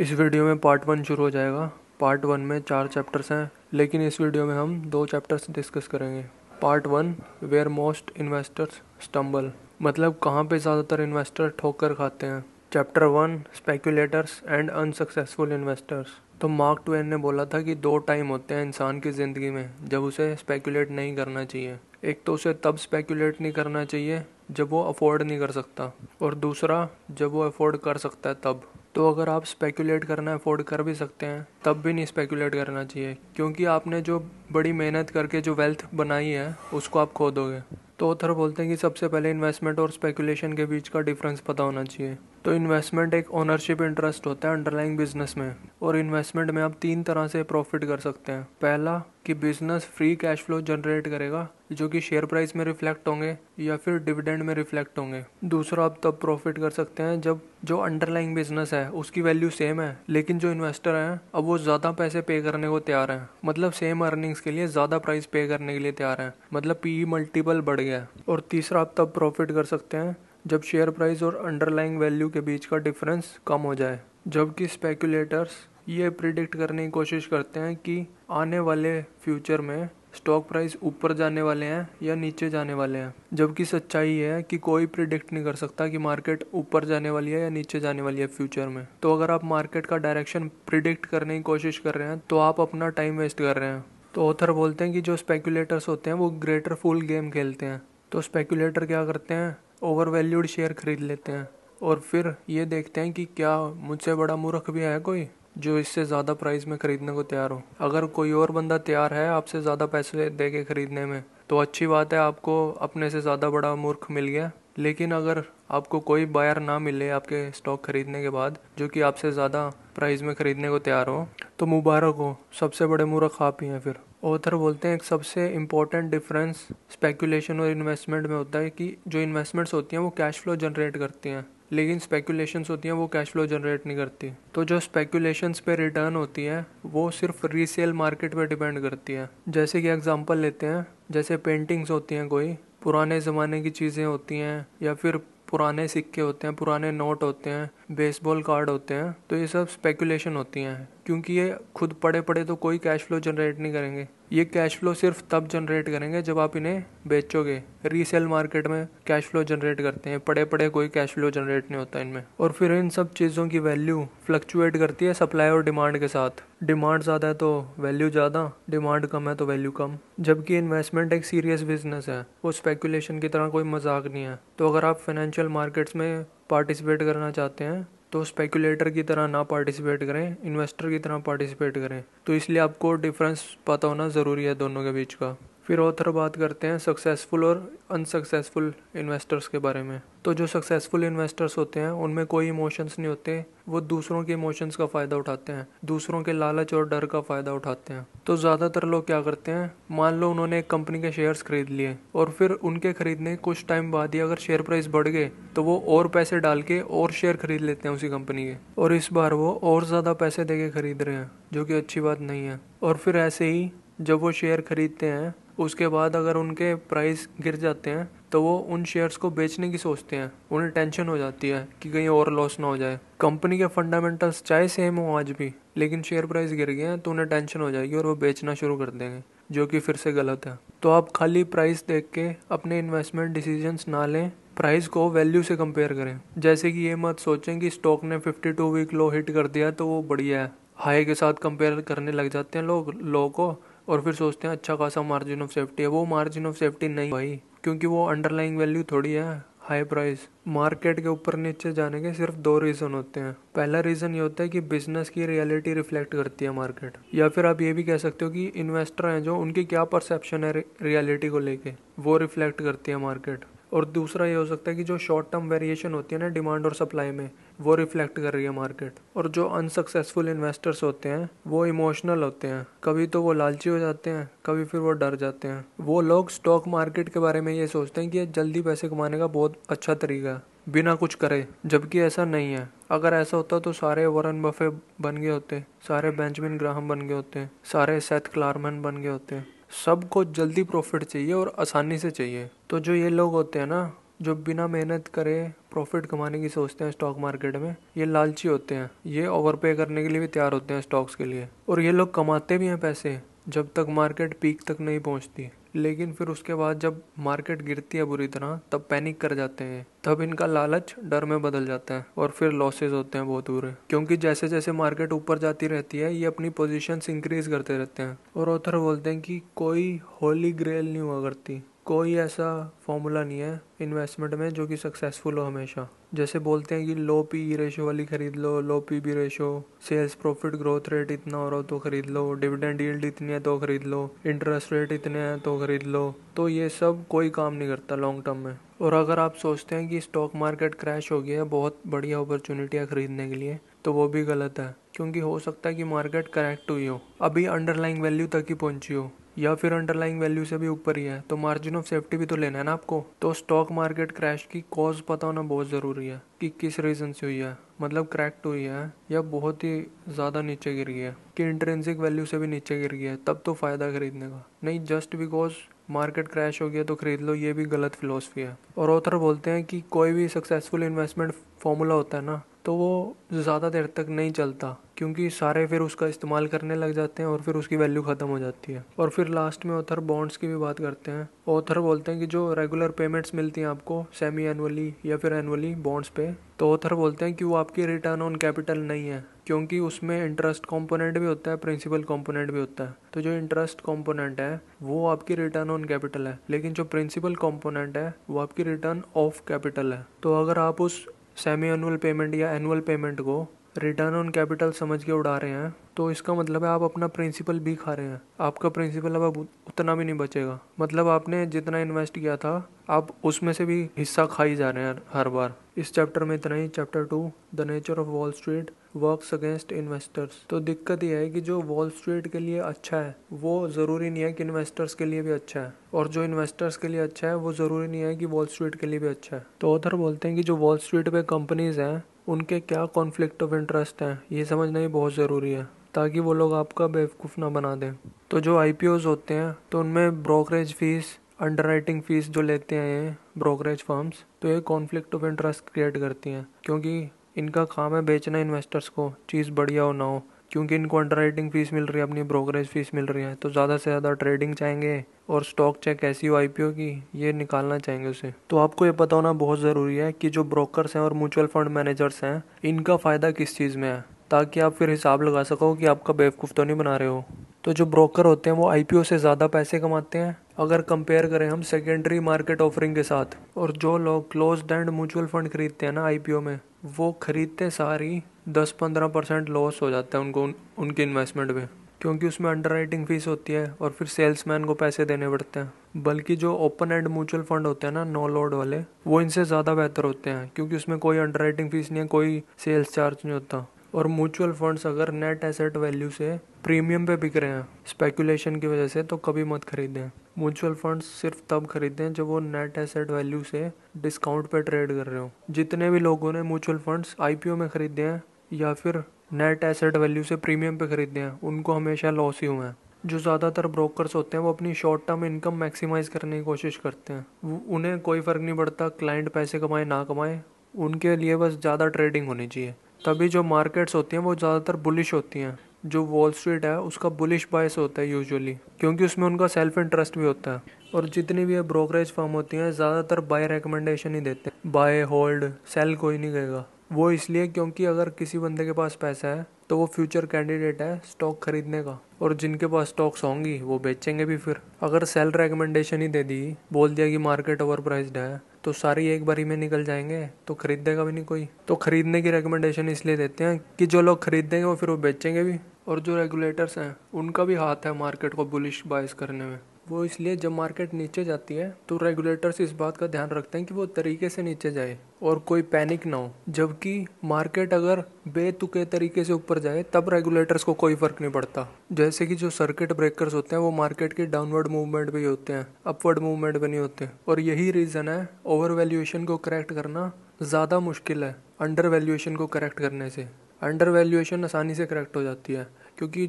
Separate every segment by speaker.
Speaker 1: इस वीडियो में part one शुरू हो जाएगा पार्ट वन में चार चैप्टर्स हैं लेकिन इस वीडियो में हम दो चैप्टर्स डिस्कस करेंगे part one where most investors stumble मतलब कहाँ पे ज़्यादातर इन्वेस्टर ठोकर खाते हैं chapter one speculators and unsuccessful investors तो मार्क ट्वेन ने बोला था कि दो टाइम होते हैं इंसान की ज़िंदगी में जब उसे स्पेकुलेट नहीं करना चाहिए एक तो उसे तब स्पेकुलेट नहीं करना चाहिए जब वो अफोर्ड नहीं कर सकता और दूसरा जब वो अफोर्ड कर सकता है तब तो अगर आप स्पेकुलेट करना अफोर्ड कर भी सकते हैं तब भी नहीं स्पेकुलेट करना चाहिए क्योंकि आपने जो बड़ी मेहनत करके जो वेल्थ बनाई है उसको आप खो दोगे तो ऑथर बोलते हैं कि सबसे पहले इन्वेस्टमेंट और स्पेकुलेशन के बीच का डिफरेंस पता होना चाहिए तो इन्वेस्टमेंट एक ओनरशिप इंटरेस्ट होता है अंडरलाइंग बिजनेस में और इन्वेस्टमेंट में आप तीन तरह से प्रॉफिट कर सकते हैं पहला कि business free cash flow generate करेगा जो कि शेयर प्राइस में रिफ्लेक्ट होंगे या फिर डिविडेंड में रिफ्लेक्ट होंगे दूसरा आप तब प्रॉफिट कर सकते हैं जब जो अंडरलाइंग बिजनेस है उसकी वैल्यू सेम है लेकिन जो इन्वेस्टर हैं अब वो ज़्यादा पैसे पे करने को तैयार हैं मतलब सेम अर्निंग्स के लिए ज़्यादा प्राइस पे करने के लिए तैयार हैं मतलब पी मल्टीपल e बढ़ गया और तीसरा आप तब प्रॉफिट कर सकते हैं जब शेयर प्राइस और अंडरलाइंग वैल्यू के बीच का डिफरेंस कम हो जाए जबकि स्पेकुलेटर्स ये प्रिडिक्ट करने की कोशिश करते हैं कि आने वाले फ्यूचर में स्टॉक प्राइस ऊपर जाने वाले हैं या नीचे जाने वाले हैं जबकि सच्चाई है कि कोई प्रिडिक्ट नहीं कर सकता कि मार्केट ऊपर जाने वाली है या नीचे जाने वाली है फ्यूचर में तो अगर आप मार्केट का डायरेक्शन प्रिडिक्ट करने की कोशिश कर रहे हैं तो आप अपना टाइम वेस्ट कर रहे हैं तो ऑथर बोलते हैं कि जो स्पेकुलेटर्स होते हैं वो ग्रेटर फुल गेम खेलते हैं तो स्पेकुलेटर क्या करते हैं ओवर वैल्यूड शेयर खरीद लेते हैं और फिर ये देखते हैं कि क्या मुझसे बड़ा मूर्ख भी है कोई जो इससे ज़्यादा प्राइस में ख़रीदने को तैयार हो अगर कोई और बंदा तैयार है आपसे ज़्यादा पैसे दे के ख़रीदने में तो अच्छी बात है आपको अपने से ज़्यादा बड़ा मूर्ख मिल गया लेकिन अगर आपको कोई बायर ना मिले आपके स्टॉक ख़रीदने के बाद जो कि आपसे ज़्यादा प्राइस में ख़रीदने को तैयार हो तो मुबारक हो सबसे बड़े मूर्ख आप ही हैं फिर ऑथर बोलते हैं एक सबसे इंपॉर्टेंट डिफरेंस स्पेकुलेशन और इन्वेस्टमेंट में होता है कि जो इन्वेस्टमेंट्स होती हैं वो कैश फ्लो जनरेट करती हैं लेकिन स्पेकुलेशंस होती हैं वो कैश फ्लो जनरेट नहीं करती तो जो स्पेकुलेशंस पे रिटर्न होती है वो सिर्फ रीसेल मार्केट पे डिपेंड करती है जैसे कि एग्जांपल लेते हैं जैसे पेंटिंग्स होती हैं कोई पुराने ज़माने की चीज़ें होती हैं या फिर पुराने सिक्के होते हैं पुराने नोट होते हैं बेसबॉल कार्ड होते हैं तो ये सब स्पेकुलेशन होती हैं क्योंकि ये खुद पड़े पड़े तो कोई कैश फ्लो जनरेट नहीं करेंगे ये कैश फ्लो सिर्फ तब जनरेट करेंगे जब आप इन्हें बेचोगे रीसेल मार्केट में कैश फ्लो जनरेट करते हैं पड़े पड़े कोई कैश फ्लो जनरेट नहीं होता इनमें और फिर इन सब चीज़ों की वैल्यू फ्लक्चुएट करती है सप्लाई और डिमांड के साथ डिमांड ज़्यादा है तो वैल्यू ज़्यादा डिमांड कम है तो वैल्यू कम जबकि इन्वेस्टमेंट एक सीरियस बिजनेस है वो स्पेकुलेशन की तरह कोई मजाक नहीं है तो अगर आप फाइनेंशियल मार्केट्स में पार्टिसिपेट करना चाहते हैं तो स्पेकुलेटर की तरह ना पार्टिसिपेट करें इन्वेस्टर की तरह पार्टिसिपेट करें तो इसलिए आपको डिफरेंस पता होना ज़रूरी है दोनों के बीच का फिर और बात करते हैं सक्सेसफुल और अनसक्सेसफुल इन्वेस्टर्स के बारे में तो जो सक्सेसफुल इन्वेस्टर्स होते हैं उनमें कोई इमोशंस नहीं होते वो दूसरों के इमोशंस का फ़ायदा उठाते हैं दूसरों के लालच और डर का फ़ायदा उठाते हैं तो ज़्यादातर लोग क्या करते हैं मान लो उन्होंने एक कंपनी के शेयर्स खरीद लिए और फिर उनके खरीदने कुछ टाइम बाद ही अगर शेयर प्राइस बढ़ गए तो वो और पैसे डाल के और शेयर खरीद लेते हैं उसी कंपनी के और इस बार वो और ज़्यादा पैसे दे के खरीद रहे हैं जो कि अच्छी बात नहीं है और फिर ऐसे ही जब वो शेयर खरीदते हैं उसके बाद अगर उनके प्राइस गिर जाते हैं तो वो उन शेयर्स को बेचने की सोचते हैं उन्हें टेंशन हो जाती है कि कहीं और लॉस ना हो जाए कंपनी के फंडामेंटल्स चाहे सेम हो आज भी लेकिन शेयर प्राइस गिर गए हैं तो उन्हें टेंशन हो जाएगी और वो बेचना शुरू कर देंगे जो कि फिर से गलत है तो आप खाली प्राइस देख के अपने इन्वेस्टमेंट डिसीजंस ना लें प्राइस को वैल्यू से कंपेयर करें जैसे कि ये मत सोचें कि स्टॉक ने 52 वीक लो हिट कर दिया तो वो बढ़िया है हाई के साथ कंपेयर करने लग जाते हैं लोग लो को और फिर सोचते हैं अच्छा खासा मार्जिन ऑफ सेफ्टी है वो मार्जिन ऑफ सेफ्टी नहीं भाई क्योंकि वो अंडरलाइंग वैल्यू थोड़ी है हाई प्राइस मार्केट के ऊपर नीचे जाने के सिर्फ दो रीज़न होते हैं पहला रीज़न ये होता है कि बिजनेस की रियलिटी रिफ्लेक्ट करती है मार्केट या फिर आप ये भी कह सकते हो कि इन्वेस्टर हैं जो उनकी क्या परसेप्शन है रियलिटी को लेके वो रिफ्लेक्ट करती है मार्केट और दूसरा ये हो सकता है कि जो शॉर्ट टर्म वेरिएशन होती है ना डिमांड और सप्लाई में वो रिफ्लेक्ट कर रही है मार्केट और जो अनसक्सेसफुल इन्वेस्टर्स होते हैं वो इमोशनल होते हैं कभी तो वो लालची हो जाते हैं कभी फिर वो डर जाते हैं वो लोग स्टॉक मार्केट के बारे में ये सोचते हैं कि ये जल्दी पैसे कमाने का बहुत अच्छा तरीका है बिना कुछ करे जबकि ऐसा नहीं है अगर ऐसा होता तो सारे वरन बफे बन गए होते सारे बेंजामिन ग्राहम बन गए होते सारे सेथ क्लारमैन बन गए होते सबको जल्दी प्रॉफिट चाहिए और आसानी से चाहिए तो जो ये लोग होते हैं ना जो बिना मेहनत करे प्रॉफिट कमाने की सोचते हैं स्टॉक मार्केट में ये लालची होते हैं ये ओवर पे करने के लिए भी तैयार होते हैं स्टॉक्स के लिए और ये लोग कमाते भी हैं पैसे जब तक मार्केट पीक तक नहीं पहुंचती लेकिन फिर उसके बाद जब मार्केट गिरती है बुरी तरह तब पैनिक कर जाते हैं तब इनका लालच डर में बदल जाता है और फिर लॉसेज होते हैं बहुत बुरे क्योंकि जैसे जैसे मार्केट ऊपर जाती रहती है ये अपनी पोजिशन इंक्रीज करते रहते हैं और ऑथर बोलते हैं कि कोई होली ग्रेल नहीं हुआ करती कोई ऐसा फॉर्मूला नहीं है इन्वेस्टमेंट में जो कि सक्सेसफुल हो हमेशा जैसे बोलते हैं कि लो पी ई रेशो वाली खरीद लो लो P B ratio sales profit growth rate इतना हो रहा हो तो खरीद लो डिविडेंड यील्ड इतनी है तो खरीद लो इंटरेस्ट रेट इतने हैं तो खरीद लो तो ये सब कोई काम नहीं करता लॉन्ग टर्म में और अगर आप सोचते हैं कि स्टॉक मार्केट क्रैश हो गया है बहुत बढ़िया अपॉर्चुनिटी है ख़रीदने के लिए तो वो भी गलत है क्योंकि हो सकता है कि मार्केट करेक्ट हुई हो अभी अंडरलाइंग वैल्यू तक ही पहुंची हो या फिर अंडरलाइंग वैल्यू से भी ऊपर ही है तो मार्जिन ऑफ सेफ्टी भी तो लेना है ना आपको तो स्टॉक मार्केट क्रैश की कॉज पता होना बहुत ज़रूरी है कि किस रीज़न से हुई है मतलब क्रैक्ट तो हुई है या बहुत ही ज़्यादा नीचे गिर गई है कि इंटरेंसिक वैल्यू से भी नीचे गिर गई है तब तो फ़ायदा खरीदने का नहीं जस्ट बिकॉज मार्केट क्रैश हो गया तो खरीद लो ये भी गलत फिलोसफी है और ऑथर बोलते हैं कि कोई भी सक्सेसफुल इन्वेस्टमेंट फॉर्मूला होता है ना तो वो ज़्यादा देर तक नहीं चलता क्योंकि सारे फिर उसका इस्तेमाल करने लग जाते हैं और फिर उसकी वैल्यू ख़त्म हो जाती है और फिर लास्ट में ऑथर बॉन्ड्स की भी बात करते हैं ऑथर बोलते हैं कि जो रेगुलर पेमेंट्स मिलती हैं आपको सेमी एनुअली या फिर एनुअली बॉन्ड्स पे तो ऑथर बोलते हैं कि वो आपकी रिटर्न ऑन कैपिटल नहीं है क्योंकि उसमें इंटरेस्ट कंपोनेंट भी होता है प्रिंसिपल कंपोनेंट भी होता है तो जो इंटरेस्ट कंपोनेंट है वो आपकी रिटर्न ऑन कैपिटल है लेकिन जो प्रिंसिपल कंपोनेंट है वो आपकी रिटर्न ऑफ कैपिटल है तो अगर आप उस सेमी एनुअल पेमेंट या एनुअल पेमेंट को रिटर्न ऑन कैपिटल समझ के उड़ा रहे हैं तो इसका मतलब है आप अपना प्रिंसिपल भी खा रहे हैं आपका प्रिंसिपल अब उतना भी नहीं बचेगा मतलब आपने जितना इन्वेस्ट किया था आप उसमें से भी हिस्सा खा ही जा रहे हैं हर बार इस चैप्टर में इतना ही chapter two the nature of Wall Street works against investors तो दिक्कत यह है कि जो वॉल स्ट्रीट के लिए अच्छा है वो ज़रूरी नहीं है कि इन्वेस्टर्स के लिए भी अच्छा है और जो इन्वेस्टर्स के लिए अच्छा है वो ज़रूरी नहीं है कि वॉल स्ट्रीट के लिए भी अच्छा है तो उधर बोलते हैं कि जो वॉल स्ट्रीट पे कंपनीज हैं उनके क्या कॉन्फ्लिक्ट ऑफ इंटरेस्ट हैं ये समझना ही बहुत ज़रूरी है ताकि वो लोग आपका बेवकूफ़ ना बना दें तो जो आई होते हैं तो उनमें brokerage fees underwriting fees जो लेते हैं ब्रोकरेज फर्म्स तो ये कॉन्फ्लिक्ट ऑफ इंटरेस्ट क्रिएट करती हैं क्योंकि इनका काम है बेचना इन्वेस्टर्स को चीज़ बढ़िया हो ना हो क्योंकि इनको अंडर राइटिंग फीस मिल रही है अपनी ब्रोकरेज फीस मिल रही है तो ज़्यादा से ज़्यादा ट्रेडिंग चाहेंगे और स्टॉक चेक ऐसी हो आई की ये निकालना चाहेंगे उसे तो आपको ये पता होना बहुत ज़रूरी है कि जो ब्रोकर्स हैं और म्यूचुअल फंड मैनेजर्स हैं इनका फ़ायदा किस चीज़ में है ताकि आप फिर हिसाब लगा सको कि आपका बेवकूफ़ तो नहीं बना रहे हो तो जो ब्रोकर होते हैं वो आईपीओ से ज़्यादा पैसे कमाते हैं अगर कंपेयर करें हम सेकेंडरी मार्केट ऑफरिंग के साथ और जो लोग क्लोज एंड म्यूचुअल फंड खरीदते हैं ना आईपीओ में वो ख़रीदते सारी दस पंद्रह परसेंट लॉस हो जाता है उनको उन, उनके इन्वेस्टमेंट में क्योंकि उसमें अंडर राइटिंग फीस होती है और फिर सेल्समैन को पैसे देने पड़ते हैं बल्कि जो ओपन एंड म्यूचुअल फंड होते हैं ना नो लोड वाले वो इनसे ज़्यादा बेहतर होते हैं क्योंकि उसमें कोई अंडर राइटिंग फीस नहीं है कोई सेल्स चार्ज नहीं होता और म्यूचुअल फंड्स अगर नेट एसेट वैल्यू से प्रीमियम पे बिक रहे हैं स्पेकुलेशन की वजह से तो कभी मत खरीदें म्यूचुअल फंड्स सिर्फ तब खरीदें जब वो नेट एसेट वैल्यू से डिस्काउंट पे ट्रेड कर रहे हो जितने भी लोगों ने म्यूचुअल फंड्स आईपीओ में खरीदे हैं या फिर नेट एसेट वैल्यू से प्रीमियम पे खरीदे हैं उनको हमेशा लॉस ही हुए हैं जो ज़्यादातर ब्रोकर्स होते हैं वो अपनी शॉर्ट टर्म इनकम मैक्सिमाइज करने की कोशिश करते हैं उन्हें कोई फ़र्क नहीं पड़ता क्लाइंट पैसे कमाए ना कमाए उनके लिए बस ज़्यादा ट्रेडिंग होनी चाहिए तभी जो मार्केट्स होती हैं वो ज़्यादातर बुलिश होती हैं जो वॉल स्ट्रीट है उसका बुलिश बायस होता है यूजुअली क्योंकि उसमें उनका सेल्फ इंटरेस्ट भी होता है और जितनी भी ये ब्रोकरेज फॉर्म होती हैं ज़्यादातर बाय रिकमेंडेशन ही देते हैं बाय होल्ड सेल कोई नहीं कहेगा वो इसलिए क्योंकि अगर किसी बंदे के पास पैसा है तो वो फ्यूचर कैंडिडेट है स्टॉक खरीदने का और जिनके पास स्टॉक्स होंगी वो बेचेंगे भी फिर अगर सेल रिकमेंडेशन ही दे दी बोल दिया कि मार्केट ओवर प्राइस्ड है तो सारी एक बारी में निकल जाएंगे तो खरीद देगा भी नहीं कोई तो खरीदने की रिकमेंडेशन इसलिए देते हैं कि जो लोग ख़रीदेंगे वो फिर वो बेचेंगे भी और जो रेगुलेटर्स हैं उनका भी हाथ है मार्केट को बुलिश बाइस करने में वो इसलिए जब मार्केट नीचे जाती है तो रेगुलेटर्स इस बात का ध्यान रखते हैं कि वो तरीके से नीचे जाए और कोई पैनिक ना हो जबकि मार्केट अगर बेतुके तरीके से ऊपर जाए तब रेगुलेटर्स को कोई फर्क नहीं पड़ता जैसे कि जो सर्किट ब्रेकर्स होते हैं वो मार्केट के डाउनवर्ड मूवमेंट भी होते हैं अपवर्ड मूवमेंट भी नहीं होते और यही रीज़न है ओवर वैल्यूएशन को करेक्ट करना ज़्यादा मुश्किल है अंडर वैल्यूएशन को करेक्ट करने से अंडर वैल्यूएशन आसानी से करेक्ट हो जाती है क्योंकि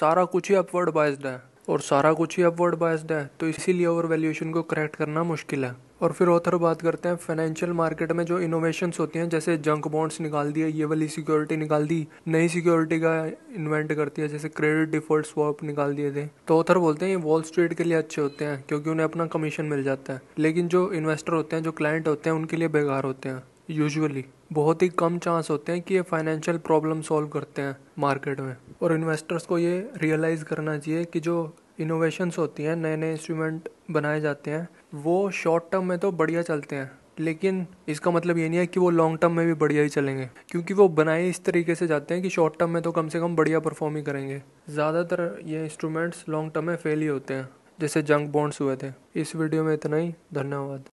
Speaker 1: सारा कुछ ही अपवर्ड बाइस्ड है और सारा कुछ ही अपवर्ड बायस्ड है तो इसीलिए ओवर वैल्यूएशन को करेक्ट करना मुश्किल है और फिर ऑथर बात करते हैं फाइनेंशियल मार्केट में जो इनोवेशंस होती हैं जैसे जंक बॉन्ड्स निकाल दिए ये वाली सिक्योरिटी निकाल दी नई सिक्योरिटी का इन्वेंट करती है जैसे क्रेडिट डिफॉल्ट स्वॉप निकाल दिए थे तो ऑथर बोलते हैं ये वॉल स्ट्रीट के लिए अच्छे होते हैं क्योंकि उन्हें अपना कमीशन मिल जाता है लेकिन जो इन्वेस्टर होते हैं जो क्लाइंट होते हैं उनके लिए बेकार होते हैं यूजुअली बहुत ही कम चांस होते हैं कि ये फाइनेंशियल प्रॉब्लम सॉल्व करते हैं मार्केट में और इन्वेस्टर्स को ये रियलाइज़ करना चाहिए कि जो इनोवेशंस होती हैं नए नए इंस्ट्रूमेंट बनाए जाते हैं वो शॉर्ट टर्म में तो बढ़िया चलते हैं लेकिन इसका मतलब ये नहीं है कि वो लॉन्ग टर्म में भी बढ़िया ही चलेंगे क्योंकि वो बनाए इस तरीके से जाते हैं कि शॉर्ट टर्म में तो कम से कम बढ़िया परफॉर्म ही करेंगे ज़्यादातर ये इंस्ट्रूमेंट्स लॉन्ग टर्म में फेल ही होते हैं जैसे जंक बॉन्ड्स हुए थे इस वीडियो में इतना ही धन्यवाद